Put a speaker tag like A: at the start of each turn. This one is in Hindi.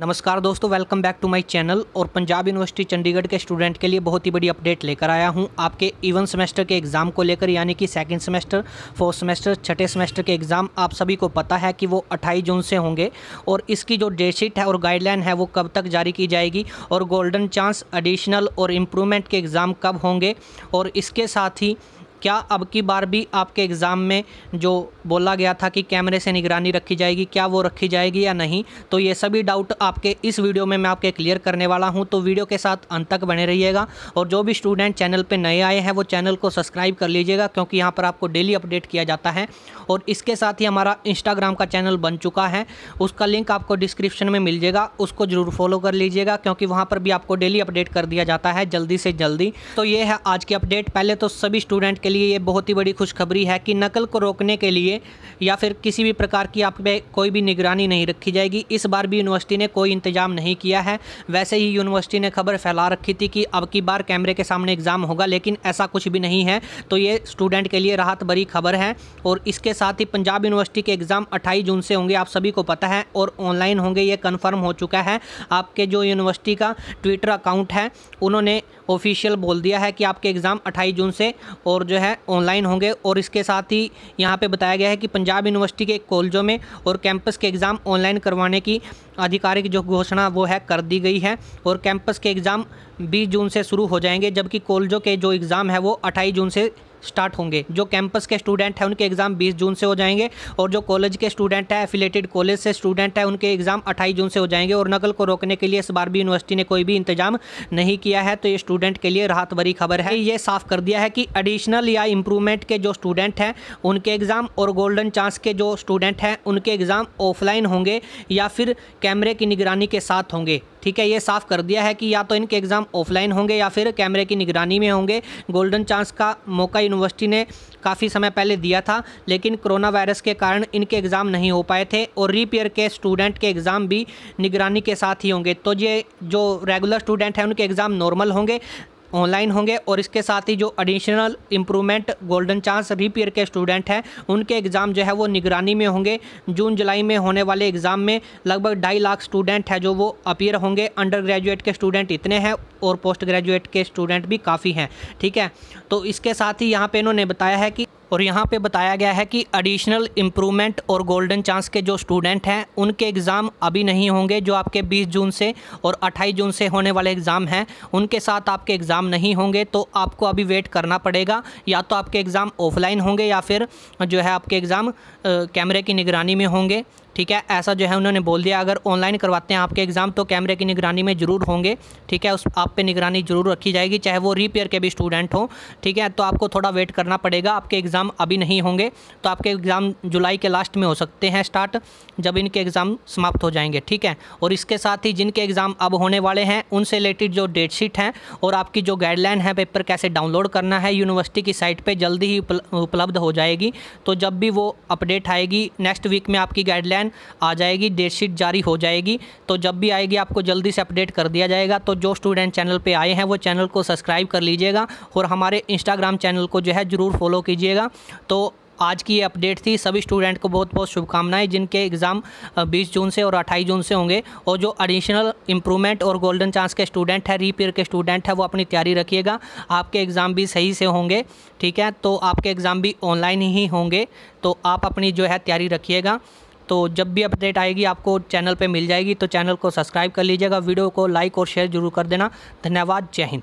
A: नमस्कार दोस्तों welcome back to my channel और पंजाब यूनिवर्सिटी चंडीगढ़ के स्टूडेंट के लिए बहुत ही बड़ी अपडेट लेकर आया हूं आपके इवन सेमेस्टर के एग्ज़ाम को लेकर यानी कि सेकंड सेमेस्टर फोर्थ सेमेस्टर छठे सेमेस्टर के एग्ज़ाम आप सभी को पता है कि वो 28 जून से होंगे और इसकी जो डेटशीट है और गाइडलाइन है वो कब तक जारी की जाएगी और गोल्डन चांस एडिशनल और इम्प्रूवमेंट के एग्ज़ाम कब होंगे और इसके साथ ही क्या अब की बार भी आपके एग्ज़ाम में जो बोला गया था कि कैमरे से निगरानी रखी जाएगी क्या वो रखी जाएगी या नहीं तो ये सभी डाउट आपके इस वीडियो में मैं आपके क्लियर करने वाला हूँ तो वीडियो के साथ अंत तक बने रहिएगा और जो भी स्टूडेंट चैनल पर नए आए हैं वो चैनल को सब्सक्राइब कर लीजिएगा क्योंकि यहाँ पर आपको डेली अपडेट किया जाता है और इसके साथ ही हमारा इंस्टाग्राम का चैनल बन चुका है उसका लिंक आपको डिस्क्रिप्शन में मिल जाएगा उसको ज़रूर फॉलो कर लीजिएगा क्योंकि वहाँ पर भी आपको डेली अपडेट कर दिया जाता है जल्दी से जल्दी तो ये है आज की अपडेट पहले तो सभी स्टूडेंट के लिए ये बहुत ही बड़ी खुशखबरी है कि नकल को रोकने के लिए या फिर किसी भी प्रकार की आप पे कोई भी निगरानी नहीं रखी जाएगी इस बार भी यूनिवर्सिटी ने कोई इंतजाम नहीं किया है वैसे ही यूनिवर्सिटी ने खबर फैला रखी थी कि अब की बार कैमरे के सामने एग्ज़ाम होगा लेकिन ऐसा कुछ भी नहीं है तो ये स्टूडेंट के लिए राहत भरी खबर है और इसके साथ ही पंजाब यूनिवर्सिटी के एग्ज़ाम अट्ठाईस जून से होंगे आप सभी को पता है और ऑनलाइन होंगे ये कन्फर्म हो चुका है आपके जो यूनिवर्सिटी का ट्विटर अकाउंट है उन्होंने ऑफिशियल बोल दिया है कि आपके एग्ज़ाम 28 जून से और जो है ऑनलाइन होंगे और इसके साथ ही यहाँ पे बताया गया है कि पंजाब यूनिवर्सिटी के कॉलेजों में और कैंपस के एग्ज़ाम ऑनलाइन करवाने की आधिकारिक जो घोषणा वो है कर दी गई है और कैंपस के एग्ज़ाम बीस जून से शुरू हो जाएंगे जबकि कॉलेजों के जो एग्ज़ाम है वो अट्ठाईस जून से स्टार्ट होंगे जो कैंपस के स्टूडेंट हैं उनके एग्ज़ाम 20 जून से हो जाएंगे और जो कॉलेज के स्टूडेंट हैं एफिलेटेड कॉलेज से स्टूडेंट हैं उनके एग्ज़ाम 28 जून से हो जाएंगे और नकल को रोकने के लिए इस बार भी यूनिवर्सिटी ने कोई भी इंतजाम नहीं किया है तो ये स्टूडेंट के लिए राहत भरी खबर है ये साफ कर दिया है कि एडिशनल या इम्प्रूवमेंट के जो स्टूडेंट हैं उनके एग्ज़ाम और गोल्डन चांस के जो स्टूडेंट हैं उनके एग्ज़ाम ऑफलाइन होंगे या फिर कैमरे की निगरानी के साथ होंगे ठीक है ये साफ कर दिया है कि या तो इनके एग्ज़ाम ऑफलाइन होंगे या फिर कैमरे की निगरानी में होंगे गोल्डन चांस का मौका यूनिवर्सिटी ने काफ़ी समय पहले दिया था लेकिन कोरोना वायरस के कारण इनके एग्ज़ाम नहीं हो पाए थे और रीपेयर के स्टूडेंट के एग्ज़ाम भी निगरानी के साथ ही होंगे तो ये जो रेगुलर स्टूडेंट हैं उनके एग्ज़ाम नॉर्मल होंगे ऑनलाइन होंगे और इसके साथ ही जो additional improvement golden chance repair के स्टूडेंट हैं उनके एग्ज़ाम जो है वो निगरानी में होंगे जून जुलाई में होने वाले एग्ज़ाम में लगभग ढाई लाख स्टूडेंट है जो वो अपीयर होंगे अंडर ग्रेजुएट के स्टूडेंट इतने हैं और पोस्ट ग्रेजुएट के स्टूडेंट भी काफ़ी हैं ठीक है तो इसके साथ ही यहाँ पर इन्होंने बताया है कि और यहाँ पे बताया गया है कि एडिशनल इम्प्रूवमेंट और गोल्डन चांस के जो स्टूडेंट हैं उनके एग्ज़ाम अभी नहीं होंगे जो आपके 20 जून से और 28 जून से होने वाले एग्ज़ाम हैं उनके साथ आपके एग्ज़ाम नहीं होंगे तो आपको अभी वेट करना पड़ेगा या तो आपके एग्ज़ाम ऑफलाइन होंगे या फिर जो है आपके एग्ज़ाम कैमरे की निगरानी में होंगे ठीक है ऐसा जो है उन्होंने बोल दिया अगर ऑनलाइन करवाते हैं आपके एग्ज़ाम तो कैमरे की निगरानी में ज़रूर होंगे ठीक है उस आप पे निगरानी ज़रूर रखी जाएगी चाहे वो रिपेयर के भी स्टूडेंट हों ठीक है तो आपको थोड़ा वेट करना पड़ेगा आपके एग्ज़ाम अभी नहीं होंगे तो आपके एग्ज़ाम जुलाई के लास्ट में हो सकते हैं स्टार्ट जब इनके एग्ज़ाम समाप्त हो जाएंगे ठीक है और इसके साथ ही जिनके एग्ज़ाम अब होने वाले हैं उनसे रिलेटेड जो डेट शीट हैं और आपकी जो गाइडलाइन है पेपर कैसे डाउनलोड करना है यूनिवर्सिटी की साइट पर जल्दी ही उपलब्ध हो जाएगी तो जब भी वो अपडेट आएगी नेक्स्ट वीक में आपकी गाइडलाइन डिज़ाइन आ जाएगी डेट शीट जारी हो जाएगी तो जब भी आएगी आपको जल्दी से अपडेट कर दिया जाएगा तो जो स्टूडेंट चैनल पर आए हैं वो चैनल को सब्सक्राइब कर लीजिएगा और हमारे इंस्टाग्राम चैनल को जो है ज़रूर फॉलो कीजिएगा तो आज की ये अपडेट थी सभी स्टूडेंट को बहुत बहुत शुभकामनाएं जिनके एग्ज़ाम 20 जून से और 28 जून से होंगे और जो एडिशनल इम्प्रूवमेंट और गोल्डन चांस के स्टूडेंट हैं रीपेयर के स्टूडेंट हैं वो अपनी तैयारी रखिएगा आपके एग्ज़ाम भी सही से होंगे ठीक है तो आपके एग्ज़ाम भी ऑनलाइन ही होंगे तो आप अपनी जो है तैयारी रखिएगा तो जब भी अपडेट आएगी आपको चैनल पे मिल जाएगी तो चैनल को सब्सक्राइब कर लीजिएगा वीडियो को लाइक और शेयर जरूर कर देना धन्यवाद जय हिंद